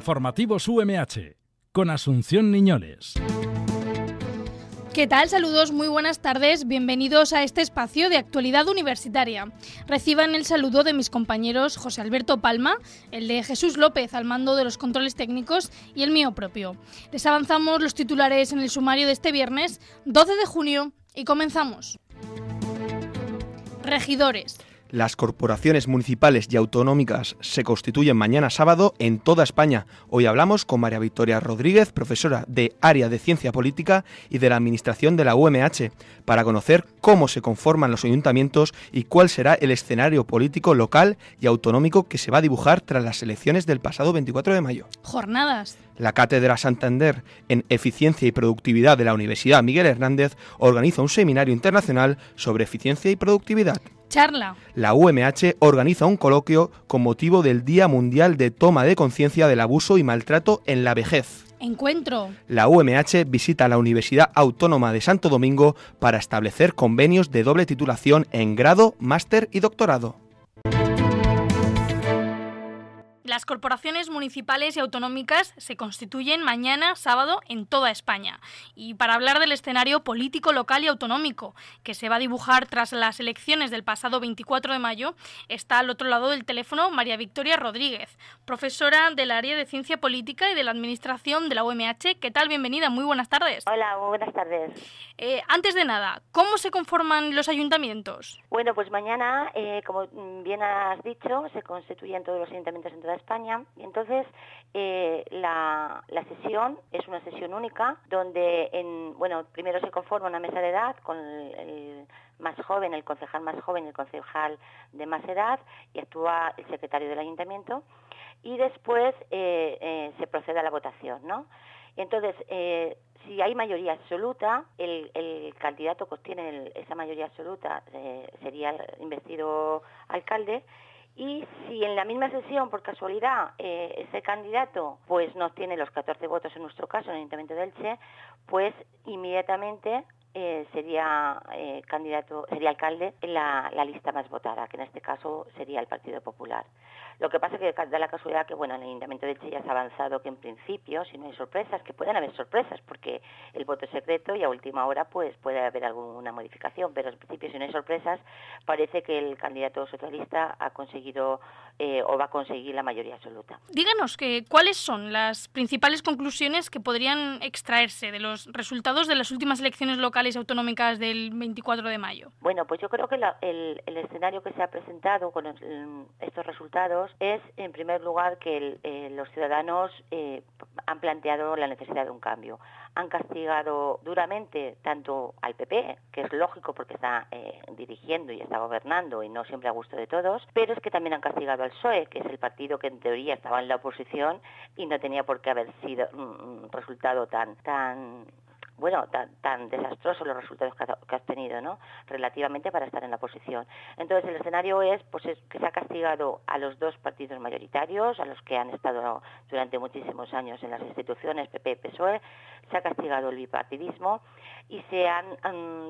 Formativos UMH con Asunción Niñoles. ¿Qué tal? Saludos, muy buenas tardes, bienvenidos a este espacio de actualidad universitaria. Reciban el saludo de mis compañeros José Alberto Palma, el de Jesús López al mando de los controles técnicos y el mío propio. Les avanzamos los titulares en el sumario de este viernes 12 de junio y comenzamos. Regidores. Las corporaciones municipales y autonómicas se constituyen mañana sábado en toda España. Hoy hablamos con María Victoria Rodríguez, profesora de Área de Ciencia Política y de la Administración de la UMH, para conocer cómo se conforman los ayuntamientos y cuál será el escenario político local y autonómico que se va a dibujar tras las elecciones del pasado 24 de mayo. Jornadas. La Cátedra Santander en Eficiencia y Productividad de la Universidad Miguel Hernández organiza un seminario internacional sobre eficiencia y productividad. La UMH organiza un coloquio con motivo del Día Mundial de Toma de Conciencia del Abuso y Maltrato en la Vejez. Encuentro. La UMH visita la Universidad Autónoma de Santo Domingo para establecer convenios de doble titulación en grado, máster y doctorado. Las corporaciones municipales y autonómicas se constituyen mañana, sábado, en toda España. Y para hablar del escenario político local y autonómico que se va a dibujar tras las elecciones del pasado 24 de mayo, está al otro lado del teléfono María Victoria Rodríguez, profesora del área de Ciencia Política y de la Administración de la UMH. ¿Qué tal? Bienvenida, muy buenas tardes. Hola, muy buenas tardes. Eh, antes de nada, ¿cómo se conforman los ayuntamientos? Bueno, pues mañana, eh, como bien has dicho, se constituyen todos los ayuntamientos en España. Y entonces eh, la, sesión es una sesión única donde, en, bueno, primero se conforma una mesa de edad con el, más joven, el concejal más joven, el concejal de más edad y actúa el secretario del ayuntamiento y después eh, eh, se procede a la votación, ¿no? Entonces, si hay mayoría absoluta, el, el candidato que obtiene esa mayoría absoluta sería el investido alcalde y si en la misma sesión, por casualidad, eh, ese candidato pues no tiene los 14 votos en nuestro caso en el Ayuntamiento del Che, pues inmediatamente eh, sería eh, candidato, sería alcalde en la, lista más votada, que en este caso sería el Partido Popular. Lo que pasa es que da la casualidad que, bueno, en el Ayuntamiento de Che ya se ha avanzado que en principio, si no hay sorpresas, que pueden haber sorpresas, porque el voto es secreto y a última hora pues puede haber alguna modificación, pero en principio si no hay sorpresas, parece que el candidato socialista ha conseguido eh, o va a conseguir la mayoría absoluta. Díganos que, cuáles son las principales conclusiones que podrían extraerse de los resultados de las últimas elecciones locales autonómicas del 24 de mayo? Bueno, pues yo creo que el, escenario que se ha presentado con estos resultados es, en primer lugar, que eh, los ciudadanos eh, han planteado la necesidad de un cambio. Han castigado duramente tanto al PP, que es lógico porque está eh, dirigiendo y está gobernando y no siempre a gusto de todos, pero es que también han castigado al PSOE, que es el partido que en teoría estaba en la oposición y no tenía por qué haber sido un resultado tan, tan bueno, tan, desastrosos los resultados que, ha, has tenido, ¿no? Relativamente para estar en la posición. Entonces, el escenario es, pues, que se ha castigado a los dos partidos mayoritarios, a los que han estado durante muchísimos años en las instituciones, PP y PSOE, se ha castigado el bipartidismo y se han,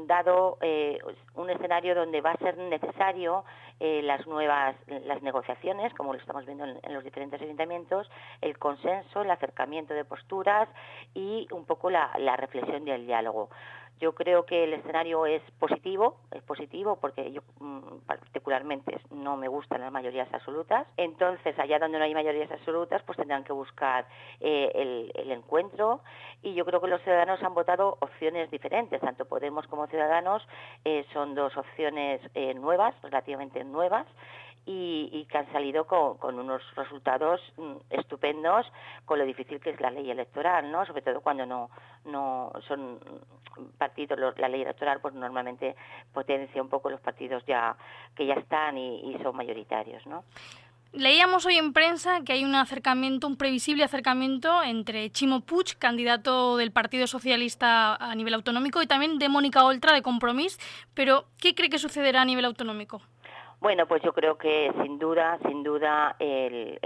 dado eh, un escenario donde va a ser necesario eh, las nuevas las negociaciones, como lo estamos viendo en, los diferentes ayuntamientos, el consenso, el acercamiento de posturas y un poco la reflexión del diálogo. Yo creo que el escenario es positivo, es positivo porque yo mm, particularmente no me gustan las mayorías absolutas. Entonces, allá donde no hay mayorías absolutas, pues tendrán que buscar eh, el, encuentro. Y yo creo que los ciudadanos han votado opciones diferentes, tanto Podemos como Ciudadanos eh, son dos opciones eh, nuevas, relativamente nuevas y, que han salido con, unos resultados mm, estupendos con lo difícil que es la ley electoral, ¿no? Sobre todo cuando no, son partidos, la ley electoral pues normalmente potencia un poco los partidos ya que ya están y, son mayoritarios, ¿no? Leíamos hoy en prensa que hay un acercamiento, un previsible acercamiento entre Chimo Puig, candidato del Partido Socialista a nivel autonómico, y también de Mónica Oltra de Compromís. Pero, ¿qué cree que sucederá a nivel autonómico? Bueno, pues yo creo que sin duda, sin duda, el,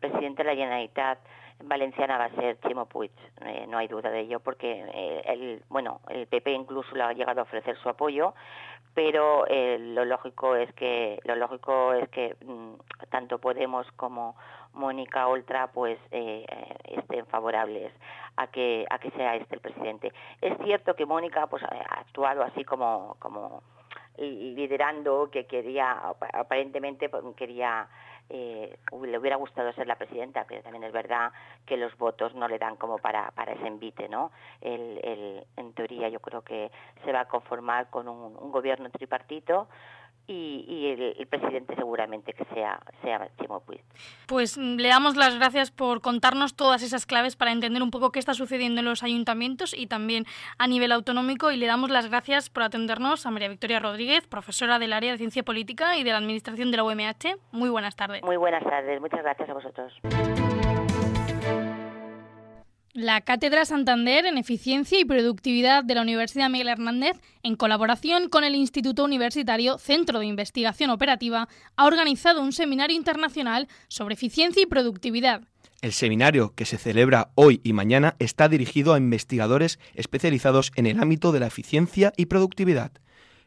presidente de la Generalitat valenciana va a ser Chimo Puig, eh, no hay duda de ello, porque el, eh, bueno, el PP incluso le ha llegado a ofrecer su apoyo, pero eh, lo lógico es que lo lógico es que mm, tanto Podemos como Mónica Oltra pues estén favorables a que a que sea este el presidente. Es cierto que Mónica pues ha actuado así como como liderando, que quería, aparentemente pues, quería, eh, le hubiera gustado ser la presidenta, pero también es verdad que los votos no le dan como para, para ese envite, ¿no? El, el, en teoría yo creo que se va a conformar con un gobierno tripartito, y, el, presidente seguramente que sea, sea Pues, pues mm, le damos las gracias por contarnos todas esas claves para entender un poco qué está sucediendo en los ayuntamientos y también a nivel autonómico y le damos las gracias por atendernos a María Victoria Rodríguez, profesora del área de Ciencia Política y de la Administración de la UMH. Muy buenas tardes. Muy buenas tardes, muchas gracias a vosotros la Cátedra Santander en Eficiencia y Productividad de la Universidad Miguel Hernández, en colaboración con el Instituto Universitario Centro de Investigación Operativa, ha organizado un seminario internacional sobre eficiencia y productividad. El seminario que se celebra hoy y mañana está dirigido a investigadores especializados en el ámbito de la eficiencia y productividad.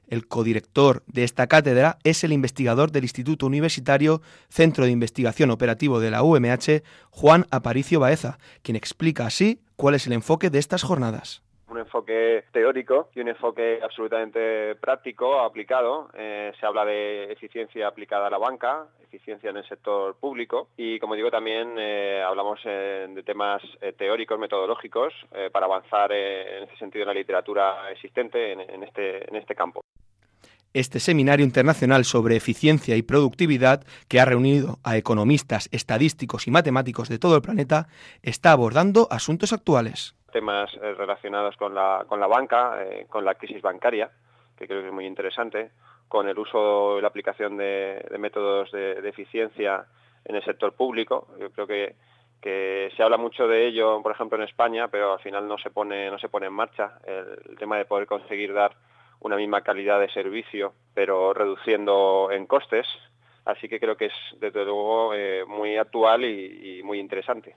El codirector de esta cátedra es el investigador del Instituto Universitario Centro de Investigación Operativo de la UMH, Juan Aparicio Baeza, quien explica así cuál es el enfoque de estas jornadas un enfoque teórico y un enfoque absolutamente práctico, aplicado. Eh, se habla de eficiencia aplicada a la banca, eficiencia en el sector público y, como digo, también eh, hablamos eh, de temas teóricos, metodológicos, para avanzar en ese sentido en la literatura existente en, este, en este campo este seminario internacional sobre eficiencia y productividad, que ha reunido a economistas, estadísticos y matemáticos de todo el planeta, está abordando asuntos actuales. Temas eh, relacionados con la, banca, eh, con la crisis bancaria, que creo que es muy interesante, con el uso y la aplicación de, métodos de, eficiencia en el sector público. Yo creo que, se habla mucho de ello, por ejemplo, en España, pero al final no se pone, en marcha el tema de poder conseguir dar una misma calidad de servicio, pero reduciendo en costes. Así que creo que es, desde luego, eh, muy actual y muy interesante.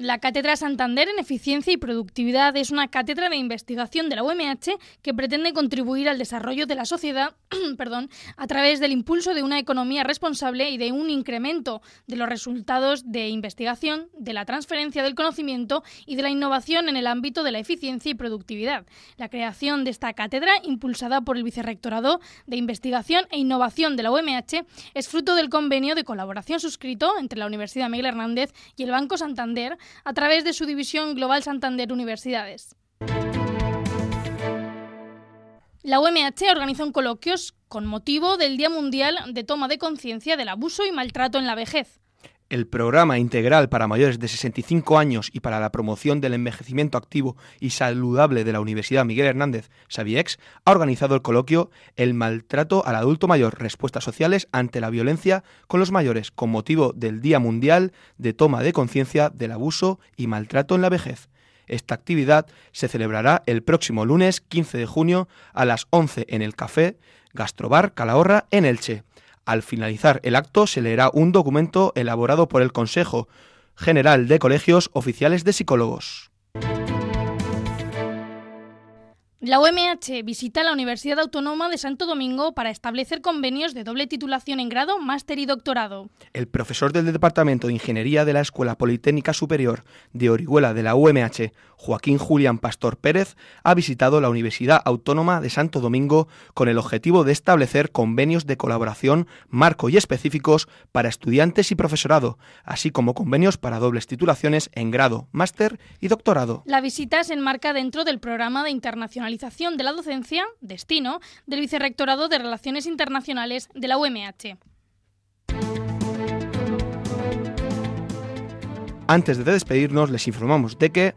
La Cátedra Santander en Eficiencia y Productividad es una cátedra de investigación de la UMH que pretende contribuir al desarrollo de la sociedad perdón, a través del impulso de una economía responsable y de un incremento de los resultados de investigación, de la transferencia del conocimiento y de la innovación en el ámbito de la eficiencia y productividad. La creación de esta cátedra, impulsada por el Vicerrectorado de Investigación e Innovación de la UMH, es fruto del convenio de colaboración suscrito entre la Universidad Miguel Hernández y el Banco Santander a través de su división Global Santander Universidades. La UMH organiza un coloquio con motivo del Día Mundial de Toma de Conciencia del Abuso y Maltrato en la Vejez el programa integral para mayores de 65 años y para la promoción del envejecimiento activo y saludable de la Universidad Miguel Hernández Saviex ha organizado el coloquio El maltrato al adulto mayor, respuestas sociales ante la violencia con los mayores, con motivo del Día Mundial de Toma de Conciencia del Abuso y Maltrato en la Vejez. Esta actividad se celebrará el próximo lunes 15 de junio a las 11 en el Café Gastrobar Calahorra en Elche. Al finalizar el acto se leerá un documento elaborado por el Consejo General de Colegios Oficiales de Psicólogos. La UMH visita la Universidad Autónoma de Santo Domingo para establecer convenios de doble titulación en grado, máster y doctorado. El profesor del Departamento de Ingeniería de la Escuela Politécnica Superior de Orihuela de la UMH, Joaquín Julián Pastor Pérez, ha visitado la Universidad Autónoma de Santo Domingo con el objetivo de establecer convenios de colaboración, marco y específicos para estudiantes y profesorado, así como convenios para dobles titulaciones en grado, máster y doctorado. La visita se enmarca dentro del programa de internacional de la docencia, destino, del Vicerrectorado de Relaciones Internacionales de la UMH. Antes de despedirnos, les informamos de que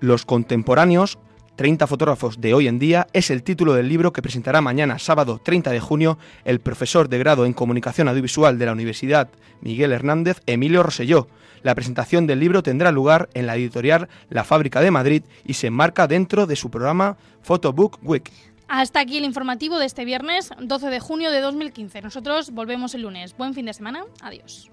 los contemporáneos 30 fotógrafos de hoy en día es el título del libro que presentará mañana, sábado 30 de junio, el profesor de grado en Comunicación Audiovisual de la Universidad Miguel Hernández, Emilio Roselló. La presentación del libro tendrá lugar en la editorial La Fábrica de Madrid y se enmarca dentro de su programa Photobook Week. Hasta aquí el informativo de este viernes 12 de junio de 2015. Nosotros volvemos el lunes. Buen fin de semana. Adiós.